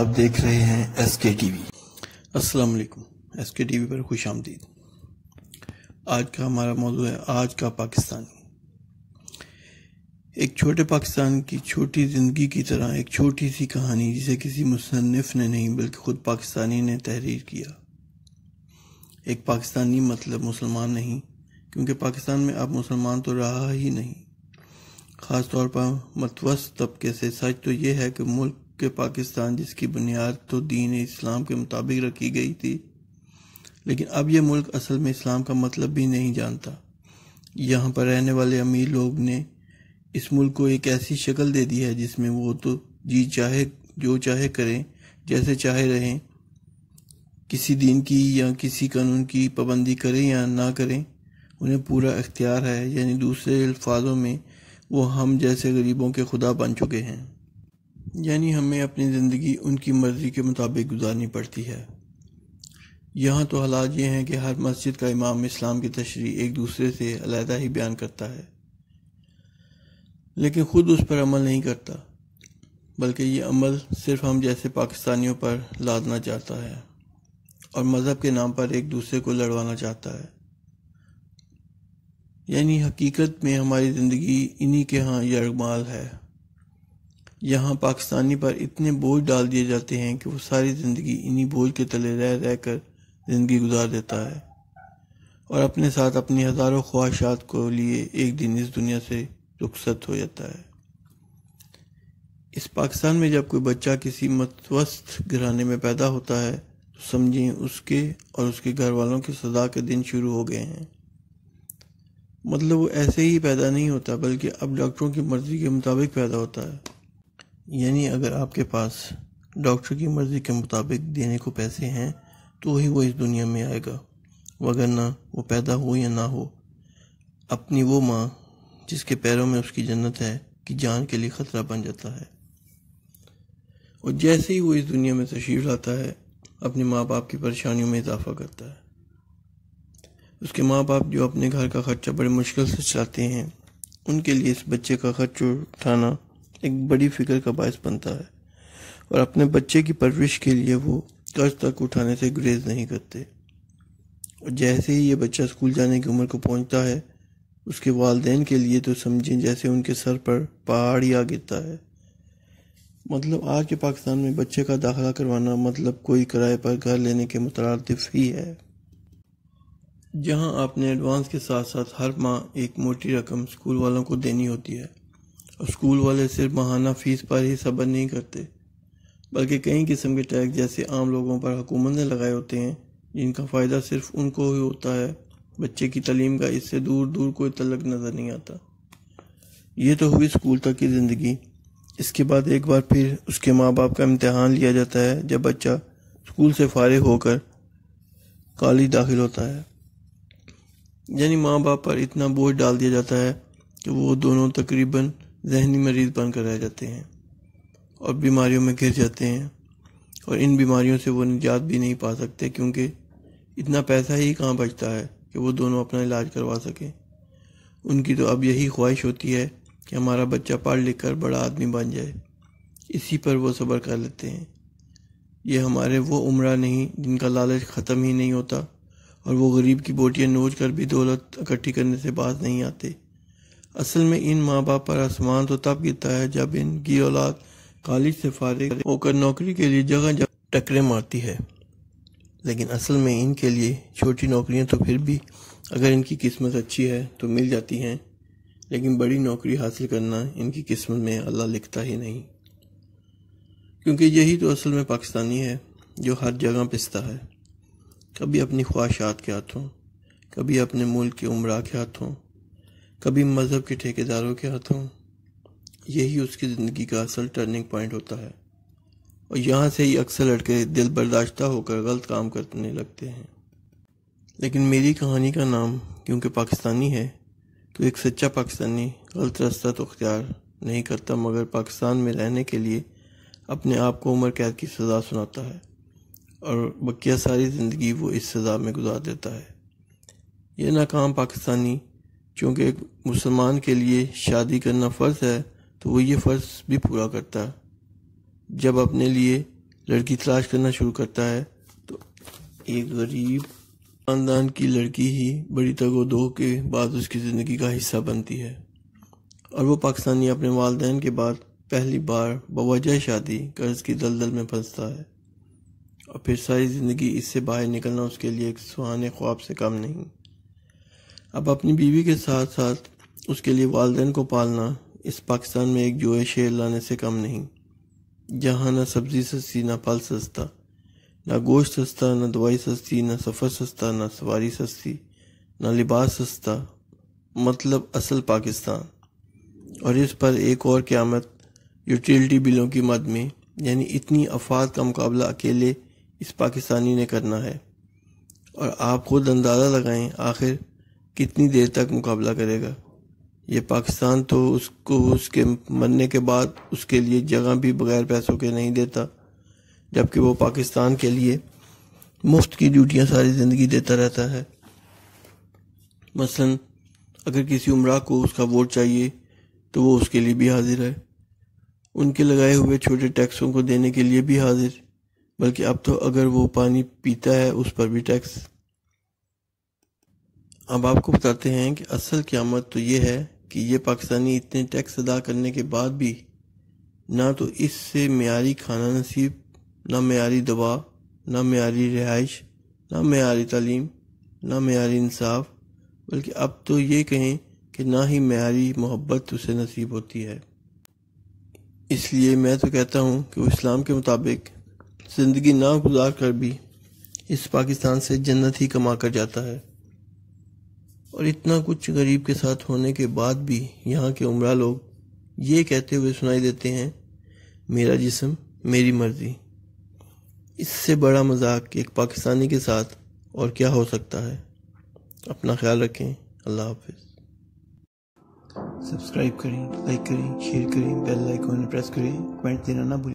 आप देख रहे हैं S K T V Aslam S K T V पर खुश आमदीद आज का हमारा मौजू है आज का पाकिस्तान एक छोटे पाकिस्तान की छोटी ज़िंदगी की तरह एक छोटी सी कहानी जिसे किसी मुसनफ़ ने नहीं बल्कि ख़ुद पाकिस्तानी ने तहरीर किया एक पाकिस्तानी मतलब मुसलमान नहीं क्योंकि पाकिस्तान में अब मुसलमान तो रहा ही नहीं ख़ास तौर पर मतवस तबके से सच तो यह है कि मुल्क कि पाकिस्तान जिसकी बुनियाद तो दीन इस्लाम के मुताबिक रखी गई थी लेकिन अब यह मुल्क असल में इस्लाम का मतलब भी नहीं जानता यहाँ पर रहने वाले अमीर लोग ने इस मुल्क को एक ऐसी शक्ल दे दी है जिसमें वो तो जी चाहे जो चाहे करें जैसे चाहे रहें किसी दिन की या किसी कानून की पाबंदी करें या ना करें उन्हें पूरा अख्तियार है यानी दूसरे अल्फाजों में वो हम जैसे गरीबों के खुदा बन चुके हैं यानी हमें अपनी ज़िंदगी उनकी मर्ज़ी के मुताबिक गुजारनी पड़ती है यहाँ तो हालात ये हैं कि हर मस्जिद का इमाम इस्लाम की तशरी एक दूसरे से अलहदा ही बयान करता है लेकिन ख़ुद उस पर अमल नहीं करता बल्कि ये अमल सिर्फ हम जैसे पाकिस्तानियों पर लादना चाहता है और मज़हब के नाम पर एक दूसरे को लड़वाना चाहता है यानी हकीकत में हमारी ज़िंदगी इन्हीं के यहाँ यरगमाल है यहाँ पाकिस्तानी पर इतने बोझ डाल दिए जाते हैं कि वो सारी ज़िंदगी इन्हीं बोझ के तले रह रह कर ज़िंदगी गुजार देता है और अपने साथ अपनी हज़ारों ख्वाहिशात को लिए एक दिन इस दुनिया से रुखसत हो जाता है इस पाकिस्तान में जब कोई बच्चा किसी मतवस्त घराने में पैदा होता है तो समझें उसके और उसके घर वालों की सजा के दिन शुरू हो गए हैं मतलब वो ऐसे ही पैदा नहीं होता बल्कि अब डॉक्टरों की मर्ज़ी के मुताबिक पैदा होता है यानी अगर आपके पास डॉक्टर की मर्ज़ी के मुताबिक देने को पैसे हैं तो ही वो इस दुनिया में आएगा वगरना वो पैदा हो या ना हो अपनी वो माँ जिसके पैरों में उसकी जन्नत है कि जान के लिए ख़तरा बन जाता है और जैसे ही वो इस दुनिया में तशरीफ लाता है अपने माँ बाप की परेशानियों में इजाफा करता है उसके माँ बाप जो अपने घर का खर्चा बड़े मुश्किल से चलाते हैं उनके लिए इस बच्चे का खर्च उठाना एक बड़ी फिक्र का बायस बनता है और अपने बच्चे की परवरिश के लिए वो कर्ज तक उठाने से गुरेज नहीं करते और जैसे ही ये बच्चा स्कूल जाने की उम्र को पहुंचता है उसके वालदेन के लिए तो समझें जैसे उनके सर पर पहाड़ ही आ गिरता है मतलब आज के पाकिस्तान में बच्चे का दाखिला करवाना मतलब कोई किराए पर घर लेने के मुतरद ही है जहां आपने एडवांस के साथ साथ हर माह एक मोटी रकम स्कूल वालों को देनी होती है और स्कूल वाले सिर्फ माहाना फ़ीस पर ही सबर नहीं करते बल्कि कई किस्म के टैक्स जैसे आम लोगों पर हुकूमत ने लगाए होते हैं जिनका फ़ायदा सिर्फ उनको ही होता है बच्चे की तलीम का इससे दूर दूर कोई तलक नज़र नहीं आता ये तो हुई स्कूल तक की ज़िंदगी इसके बाद एक बार फिर उसके माँ बाप का इम्तहान लिया जाता है जब बच्चा स्कूल से फ़ारि होकर कॉलेज दाखिल होता है यानी माँ बाप पर इतना बोझ डाल दिया जाता है कि वो दोनों तकरीबन जहनी मरीज़ बनकर रह जाते हैं और बीमारियों में घिर जाते हैं और इन बीमारियों से वो निजात भी नहीं पा सकते क्योंकि इतना पैसा ही कहाँ बचता है कि वो दोनों अपना इलाज करवा सकें उनकी तो अब यही ख्वाहिश होती है कि हमारा बच्चा पढ़ लिख कर बड़ा आदमी बन जाए इसी पर वो सब्र कर लेते हैं ये हमारे वो उम्र नहीं जिनका लालच ख़त्म ही नहीं होता और वो गरीब की बोटियाँ नोच कर भी दौलत इकट्ठी करने से बाज नहीं आते असल में इन माँ बाप पर आसमान तो तब गिरता है जब इनकी औलाद कॉलेज से फारिग होकर नौकरी के लिए जगह जगह टकरे मारती है लेकिन असल में इनके लिए छोटी नौकरियां तो फिर भी अगर इनकी किस्मत अच्छी है तो मिल जाती हैं लेकिन बड़ी नौकरी हासिल करना इनकी किस्मत में अल्लाह लिखता ही नहीं क्योंकि यही तो असल में पाकिस्तानी है जो हर जगह पिसता है कभी अपनी ख्वाहिशात के हाथों कभी अपने मुल्क के उम्र के हाथों कभी मज़हब के ठेकेदारों के हाथों यही उसकी ज़िंदगी का असल टर्निंग पॉइंट होता है और यहाँ से ही अक्सर लड़के दिल बर्दाश्त होकर गलत काम करने लगते हैं लेकिन मेरी कहानी का नाम क्योंकि पाकिस्तानी है तो एक सच्चा पाकिस्तानी गलत रास्ता तो अख्तियार नहीं करता मगर पाकिस्तान में रहने के लिए अपने आप को उम्र कैद की सज़ा सुनाता है और बकिया सारी ज़िंदगी वो इस सज़ा में गुजार देता है यह नाकाम पाकिस्तानी चूँकि एक मुसलमान के लिए शादी करना फ़र्ज़ है तो वो ये फ़र्ज़ भी पूरा करता है जब अपने लिए लड़की तलाश करना शुरू करता है तो एक गरीब खानदान की लड़की ही बड़ी तगो दो के बाद उसकी ज़िंदगी का हिस्सा बनती है और वो पाकिस्तानी अपने वालदेन के बाद पहली बार बवजह शादी कर्ज की दलदल में फंसता है और फिर सारी ज़िंदगी इससे बाहर निकलना उसके लिए एक सुहाने ख्वाब से कम नहीं अब अपनी बीवी के साथ साथ उसके लिए वालदेन को पालना इस पाकिस्तान में एक जोए शेर लाने से कम नहीं जहाँ ना सब्ज़ी सस्ती ना फल सस्ता ना गोश्त सस्ता ना दवाई सस्ती ना सफ़र सस्ता ना सवारी सस्ती ना लिबास सस्ता मतलब असल पाकिस्तान और इस पर एक और क्यामत यूटिलिटी बिलों की मद में यानी इतनी अफात का मुकाबला अकेले इस पाकिस्तानी ने करना है और आप खुद अंदाज़ा लगाएं आखिर कितनी देर तक मुकाबला करेगा ये पाकिस्तान तो उसको उसके मरने के बाद उसके लिए जगह भी बगैर पैसों के नहीं देता जबकि वो पाकिस्तान के लिए मुफ्त की ड्यूटियाँ सारी ज़िंदगी देता रहता है मसलन अगर किसी उम्र को उसका वोट चाहिए तो वो उसके लिए भी हाजिर है उनके लगाए हुए छोटे टैक्सों को देने के लिए भी हाजिर बल्कि अब तो अगर वो पानी पीता है उस पर भी टैक्स अब आपको बताते हैं कि असल क्यामत तो ये है कि ये पाकिस्तानी इतने टैक्स अदा करने के बाद भी ना तो इससे मीरी खाना नसीब ना मीरी दवा ना मीरी रिहाइश ना मीरी तलीम ना मीरी इंसाफ बल्कि अब तो ये कहें कि ना ही मीरी मोहब्बत उसे नसीब होती है इसलिए मैं तो कहता हूँ कि इस्लाम के मुताबिक ज़िंदगी ना गुजार कर भी इस पाकिस्तान से जन्नत ही कमा कर जाता है और इतना कुछ गरीब के साथ होने के बाद भी यहाँ के उम्र लोग ये कहते हुए सुनाई देते हैं मेरा जिसम मेरी मर्जी इससे बड़ा मजाक एक पाकिस्तानी के साथ और क्या हो सकता है अपना ख्याल रखें अल्लाह हाफिज़ सब्सक्राइब करें लाइक करें शेयर करें बेल आइकॉन प्रेस करें कमेंट देना ना भूलें